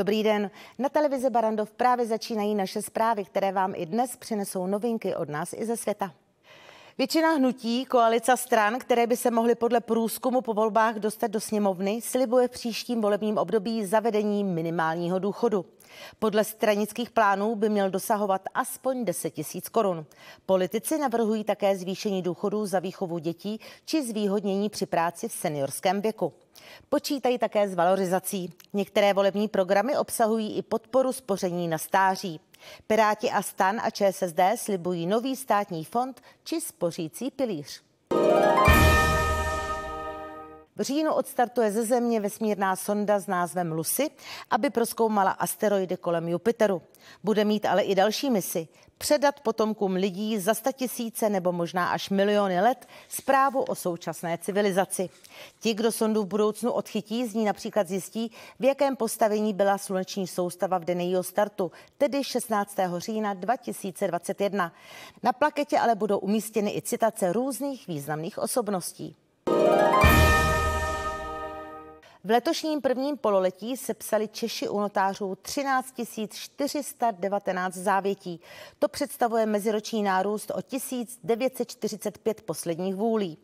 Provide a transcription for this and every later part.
Dobrý den. Na televizi Barandov právě začínají naše zprávy, které vám i dnes přinesou novinky od nás i ze světa. Většina hnutí, koalice stran, které by se mohly podle průzkumu po volbách dostat do sněmovny, slibuje v příštím volebním období zavedení minimálního důchodu. Podle stranických plánů by měl dosahovat aspoň 10 tisíc korun. Politici navrhují také zvýšení důchodů za výchovu dětí či zvýhodnění při práci v seniorském věku. Počítají také s valorizací. Některé volební programy obsahují i podporu spoření na stáří. Piráti a stan a ČSSD slibují nový státní fond či spořící pilíř. V říjnu odstartuje ze Země vesmírná sonda s názvem Lucy, aby proskoumala asteroidy kolem Jupiteru. Bude mít ale i další misi. Předat potomkům lidí za tisíce nebo možná až miliony let zprávu o současné civilizaci. Ti, kdo sondu v budoucnu odchytí, z ní například zjistí, v jakém postavení byla sluneční soustava v den jejího startu, tedy 16. října 2021. Na plaketě ale budou umístěny i citace různých významných osobností. V letošním prvním pololetí se psali Češi u notářů 13 419 závětí. To představuje meziroční nárůst o 1945 posledních vůlí.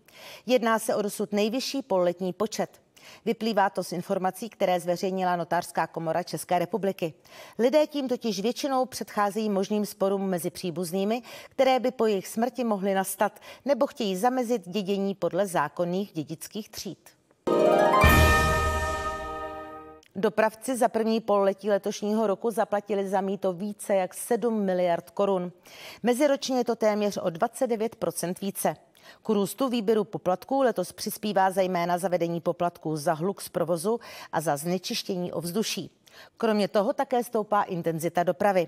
Jedná se o dosud nejvyšší pololetní počet. Vyplývá to z informací, které zveřejnila Notářská komora České republiky. Lidé tím totiž většinou předcházejí možným sporům mezi příbuznými, které by po jejich smrti mohly nastat, nebo chtějí zamezit dědění podle zákonných dědických tříd. Dopravci za první pololetí letošního roku zaplatili za mýto více jak 7 miliard korun. Meziročně je to téměř o 29 více. K růstu výběru poplatků letos přispívá zejména zavedení poplatků za hluk z provozu a za znečištění ovzduší. Kromě toho také stoupá intenzita dopravy.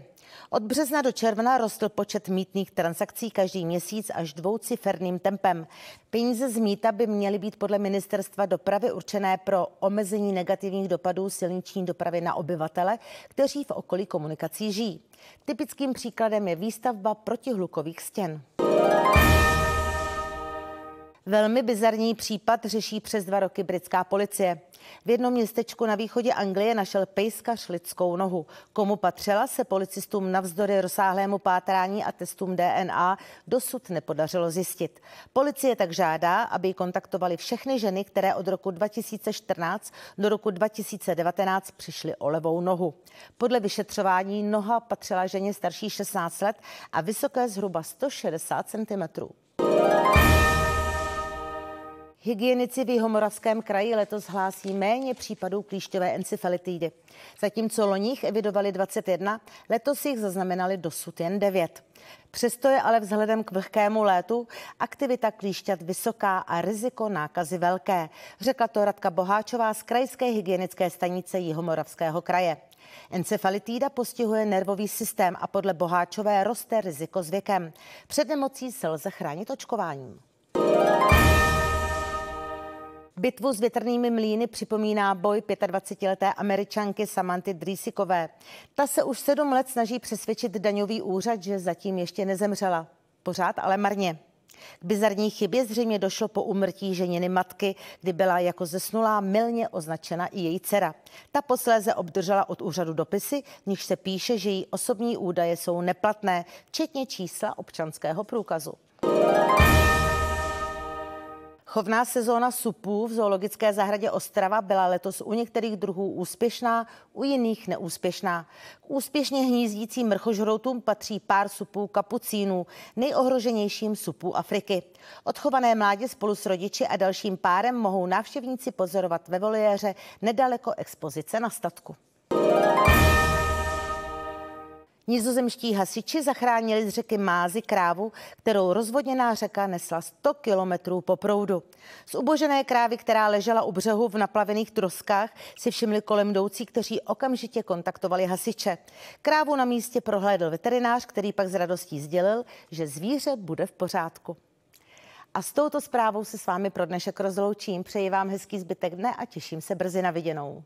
Od března do června rostl počet mítných transakcí každý měsíc až dvouciferným tempem. Peníze z míta by měly být podle ministerstva dopravy určené pro omezení negativních dopadů silniční dopravy na obyvatele, kteří v okolí komunikací žijí. Typickým příkladem je výstavba protihlukových stěn. Velmi bizarní případ řeší přes dva roky britská policie. V jednom městečku na východě Anglie našel pejskař lidskou nohu. Komu patřela se policistům navzdory rozsáhlému pátrání a testům DNA dosud nepodařilo zjistit. Policie tak žádá, aby kontaktovali všechny ženy, které od roku 2014 do roku 2019 přišly o levou nohu. Podle vyšetřování noha patřila ženě starší 16 let a vysoké zhruba 160 cm. Hygienici v Jihomoravském kraji letos hlásí méně případů klíšťové encefalitidy. Zatímco loních evidovali 21, letos jich zaznamenali dosud jen 9. Přesto je ale vzhledem k vlhkému létu aktivita klíšťat vysoká a riziko nákazy velké, řekla to Radka Boháčová z Krajské hygienické stanice Jihomoravského kraje. Encefalitída postihuje nervový systém a podle Boháčové roste riziko s věkem. Před nemocí se lze chránit očkováním. Bitvu s větrnými mlýny připomíná boj 25-leté američanky Samanty Drýsikové. Ta se už sedm let snaží přesvědčit daňový úřad, že zatím ještě nezemřela. Pořád ale marně. K bizarní chybě zřejmě došlo po umrtí ženiny matky, kdy byla jako zesnulá milně označena i její dcera. Ta posléze obdržela od úřadu dopisy, v nich se píše, že její osobní údaje jsou neplatné, včetně čísla občanského průkazu. Chovná sezóna supů v zoologické zahradě Ostrava byla letos u některých druhů úspěšná, u jiných neúspěšná. K úspěšně hnízdícím mrchožroutům patří pár supů kapucínů, nejohroženějším supů Afriky. Odchované mládě spolu s rodiči a dalším párem mohou návštěvníci pozorovat ve voliéře nedaleko expozice na statku. Nizozemští hasiči zachránili z řeky Mázy krávu, kterou rozvodněná řeka nesla 100 kilometrů po proudu. Z ubožené krávy, která ležela u břehu v naplavených troskách, si všimli kolem jdoucí, kteří okamžitě kontaktovali hasiče. Krávu na místě prohlédl veterinář, který pak s radostí sdělil, že zvíře bude v pořádku. A s touto zprávou se s vámi pro dnešek rozloučím. Přeji vám hezký zbytek dne a těším se brzy na viděnou.